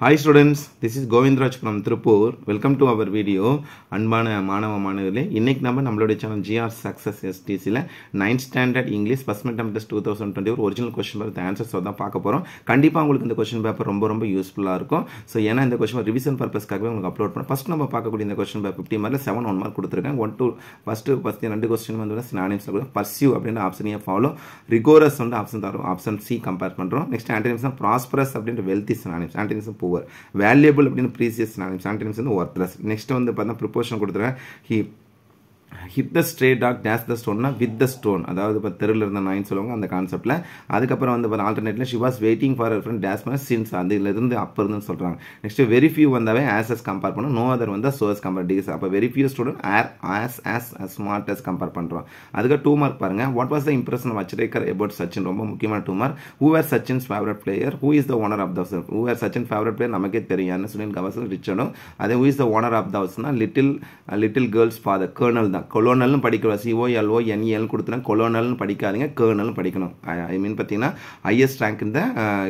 Hi students this is Govindaraj from Tiruppur welcome to our video அன்பான மாணவ மாணவர்களே இன்றைக்கி நம்ம நம்மளுடைய சேனல் ஜிஆர் சக்ஸஸ் எஸ்டிசியில் ninth standard English first midterm test two thousand twenty ஒரு ஒரிஜினல் கொஸ்டின் பேப்பர் ஆன்சர்ஸோ தான் பார்க்க போகிறோம் கண்டிப்பாக உங்களுக்கு இந்த கொஸ்டின் பேப்பர் ரொம்ப ரொம்ப யூஸ்ஃபுல்லாக இருக்கும் ஸோ ஏன்னா இந்த கொஸ்டின் ரிவிஷன் பர்பஸ்க்காகவே உங்களுக்கு அப்லோட் பண்ணோம் ஃபஸ்ட் நம்ம பார்க்கக்கூடிய இந்த கொஸ்டின் பேப்பர் ஃபிஃப்டி மாதிரி செவன் ஒன் மார்க் கொடுத்துருக்கேன் ஒன் டூ ஃபஸ்ட்டு ஃபஸ்ட் ரெண்டு கொஸ்டின் வந்து சினானிம்ஸில் கூட பர்சியூ அப்படின்ற ஆப்ஷனையே ஃபாலோ ரிகோரஸ் வந்து ஆப்ஷன் தரும் ஆப்ஷன் சி கம்பேர் பண்ணுறோம் நெக்ஸ்ட் ஆன்டனிம்ஸ் ப்ராஸ்பரஸ் அப்படின்ற wealthy synonyms antonyms poor valuable அப்படின்னு ப்ரீசியஸ் சாண்டனிம்ஸ் வந்து ஒர்த்லெஸ் நெக்ஸ்ட் வந்து பார்த்தா ப்ரிப்போஷன் கொடுத்துருவேன் he hit the stray dog days the ஸ்டோன்னா வித் த ஸ்டோன் அதாவது இப்போ தெருவில் இருந்த நாயின் சொல்லுவாங்க அந்த கான்செப்ட்டில் அதுக்கப்புறம் வந்து பார்த்தா ஆல்டர்னேட்டில் she was waiting for friend days man since அதுலேருந்து அப்போ இருந்துன்னு சொல்கிறாங்க நெக்ஸ்ட் வெரி ஃபியூ வந்தாவே ஆஸ் எஸ் கம்பேர் பண்ணும் நோ அதர் வந்து சோர்ஸ் கம்பேர் டிகிரிஸ் அப்போ very few student are as as smart as compare பண்ணுறோம் அதுக்கு டூ மார்க் பாருங்கள் what was the impression of Achrekar about Sachin ரொம்ப முக்கியமான டூ மார்க் ஹூ ஆர் சச்சின்ஸ் favourite player who is the owner of the house who are Sachin favourite player நமக்கே தெரியும் என்ன சுனில் கவாசல் ரிச்சனும் அதே who is the owner of the ஹவுஸ்னா little little girls father colonel தான் கொலோனல்னு e படிக்கணும் சிஓஎல்ஓ என்இஎல் கொடுத்துனா கொலோனல்னு படிக்காதீங்க கேர்னல் படிக்கணும் ஐ மீன் பார்த்தீங்கன்னா ஹையஸ்ட் ரேங்க் இந்த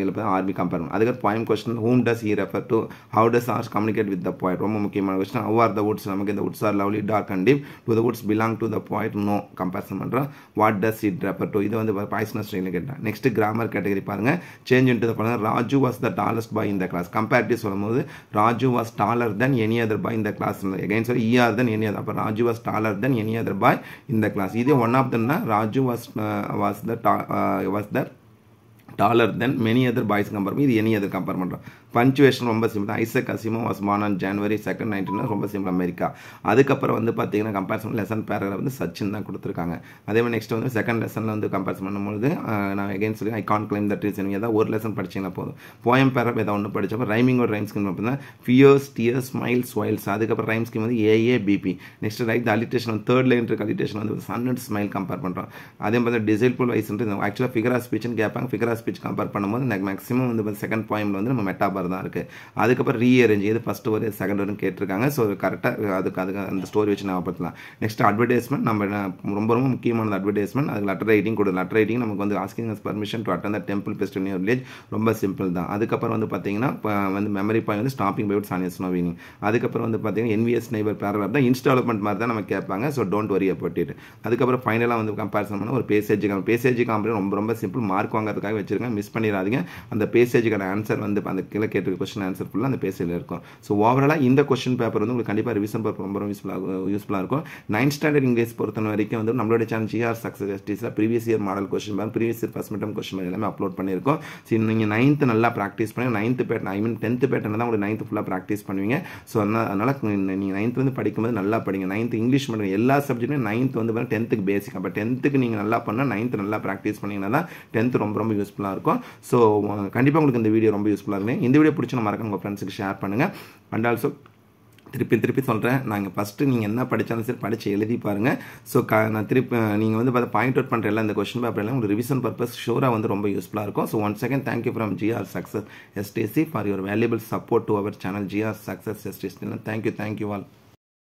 இதில் பார்த்து ஆர்மி கம்பேர் பண்ணும் அதுக்கு point question whom does he refer to how does ஆர்ஸ் கம்யூனிகேட் வித் த பாயிண்ட் ரொம்ப முக்கியமான question how are the woods நமக்கு இந்த woods are lovely dark and deep to the woods belong to the point no comparison பண்ணுறோம் what does it refer to இது வந்து பாய்ஸ்னஸ் ஸ்டைலில் கேட்டேன் நெக்ஸ்ட் கிராமர் கேட்டகரி பாருங்கள் சேஞ்ச் இன்ட்டு பாருங்கள் Raju was the tallest boy in the class comparative சொல்லும்போது Raju was taller than any other boy in the class again சொல்லி இஆர் தென் எனி அதர் அப்போ Raju was taller than than any other boy in the class. Either one of them na Raju was uh, was the uh, was the taller than many other boys compare இது any other compare பண்ணுறோம் punctuation ரொம்ப simple தான் Isaac Asimov was man on January second nineteen ரொம்ப simple America அதுக்கப்புறம் வந்து பார்த்தீங்கன்னா comparison lesson பேரில் வந்து சச்சின் தான் கொடுத்துருக்காங்க அதே மாதிரி நெக்ஸ்ட் வந்து செகண்ட் லெசனில் வந்து கம்பேரிசன் பண்ணும்போது நான் எகேன் சொல்லி I can claim that reason ஏதாவது ஒரு லெசன் படிச்சிங்கன்னா போதும் போயம் பேரகிராஃப் ஏதாவது ஒன்று படித்தப்போ ரைமிங் ஒரு ரைம் ஸ்கீம் அப்படின்னா ஃபியர்ஸ் டியர் ஸ்மைல்ஸ் ஒயில்ஸ் அதுக்கப்புறம் ரைம் ஸ்கீம் வந்து A A B B next write alliteration third line இருக்க அலிட்டேஷன் வந்து சன் அண்ட் ஸ்மைல் கம்பேர் பண்ணுறோம் அதே மாதிரி டிசைல் புல் வைஸ் ஆக்சுவலாக ஃபிகர் ஆஃப் ஸ்பீச்னு கேட்பாங்க ஃபிகர் ஆஃப் ஸ்பீச் கம்பேர் பண்ணும்போது எனக்கு மேக்ஸிமம் வந்து செகண்ட் பாயிண்டில் வந்து நம்ம மெட்டாபர் தான் இருக்குது அதுக்கப்புறம் ரீ அரேஞ்ச் இது ஃபஸ்ட்டு ஒரு செகண்ட் வரும் கேட்டிருக்காங்க ஸோ கரெக்டாக அதுக்கு அதுக்கு அந்த ஸ்டோரி வச்சு பார்த்துலாம் நெக்ஸ்ட் அட்வர்டைஸ்மெண்ட் நம்ம ரொம்ப ரொம்ப முக்கியமானது அட்வர்டைஸ்மெண்ட் அதுக்கு லெட்டர் ரைட்டிங் கொடுக்கும் லெட்டர் ரைட்டிங் நமக்கு வந்து asking us permission to attend the temple fest new village ரொம்ப சிம்பிள் தான் அதுக்கப்புறம் வந்து பார்த்தீங்கன்னா வந்து மெமரி பாயிண்ட் வந்து ஸ்டாப்பிங் பைவுட் சானியஸ் நோவிங் அதுக்கப்புறம் வந்து பார்த்தீங்கன்னா என்விஎஸ் நைபர் பேரகிராஃப் தான் இன்ஸ்டால்மெண்ட் மாதிரி தான் நம்ம கேட்பாங்க ஸோ டோன்ட் வரி அபவுட் அதுக்கப்புறம் ஃபைனலாக வந்து கம்பேரிசன் பண்ணால் ஒரு பேசேஜ் பேசேஜ் காம்பெனி ரொம்ப ரொம்ப சிம்பிள் மார்க் வாங்கிறதுக்காக வச்சு வச்சுருக்கேன் மிஸ் பண்ணிடாதீங்க அந்த பேசேஜுக்கான ஆன்சர் வந்து அந்த கீழே கேட்டு கொஸ்டின் ஆன்சர் ஃபுல்லாக அந்த பேசேஜில் இருக்கும் ஸோ ஓவராலாக இந்த கொஸ்டின் பேப்பர் வந்து உங்களுக்கு கண்டிப்பாக ரிவிசன் பேப்பர் ரொம்ப யூஸ்ஃபுல்லாக யூஸ்ஃபுல்லாக இருக்கும் நைன்த் ஸ்டாண்டர்ட் இங்கிலீஷ் பொறுத்த வரைக்கும் வந்து நம்மளோட சேனல் ஜிஆர் சக்ஸஸ் எஸ்டிஸில் previous year model question bank previous year first midterm question bank எல்லாமே அப்லோட் பண்ணியிருக்கோம் ஸோ நீங்கள் நைன்த்து நல்லா ப்ராக்டிஸ் பண்ணி ninth pattern I mean tenth pattern தான் உங்களுக்கு நைன்த்து ஃபுல்லாக ப்ராக்டிஸ் பண்ணுவீங்க ஸோ அதனால் அதனால் நீங்கள் வந்து படிக்கும்போது நல்லா படிங்க நைன்த்து இங்கிலீஷ் மட்டும் எல்லா சப்ஜெக்ட்டும் நைன்த்து வந்து பார்த்தீங்கன்னா டென்த்துக்கு பேசிக் அப்போ டென்த்துக்கு நீங்கள் நல்லா பண்ணால் நைன்த்து நல்லா ப்ராக்டிஸ் பண்ணிங்கன்னா தான் டென்த்து ரொம்ப ரொம்ப யூஸ்ஃபுல்லாக யூஸ்ஃபுல்லாக இருக்கும் ஸோ கண்டிப்பாக உங்களுக்கு இந்த வீடியோ ரொம்ப யூஸ்ஃபுல்லாக இருக்குது இந்த வீடியோ பிடிச்ச மறக்காம உங்கள் ஃப்ரெண்ட்ஸுக்கு ஷேர் பண்ணுங்கள் அண்ட் ஆல்சோ திருப்பி திருப்பி சொல்கிறேன் நாங்கள் ஃபஸ்ட்டு நீங்கள் என்ன படித்தாலும் சரி படித்து எழுதி பாருங்கள் ஸோ க நான் திருப்பி நீங்கள் வந்து பார்த்து பாயிண்ட் அவுட் பண்ணுற எல்லாம் இந்த கொஸ்டின் பேப்பர் எல்லாம் உங்களுக்கு ரிவிஷன் பர்பஸ் ஷோராக வந்து ரொம்ப யூஸ்ஃபுல்லாக இருக்கும் so one second thank you from GR success STC for your valuable support to our channel GR success STC thank you thank you all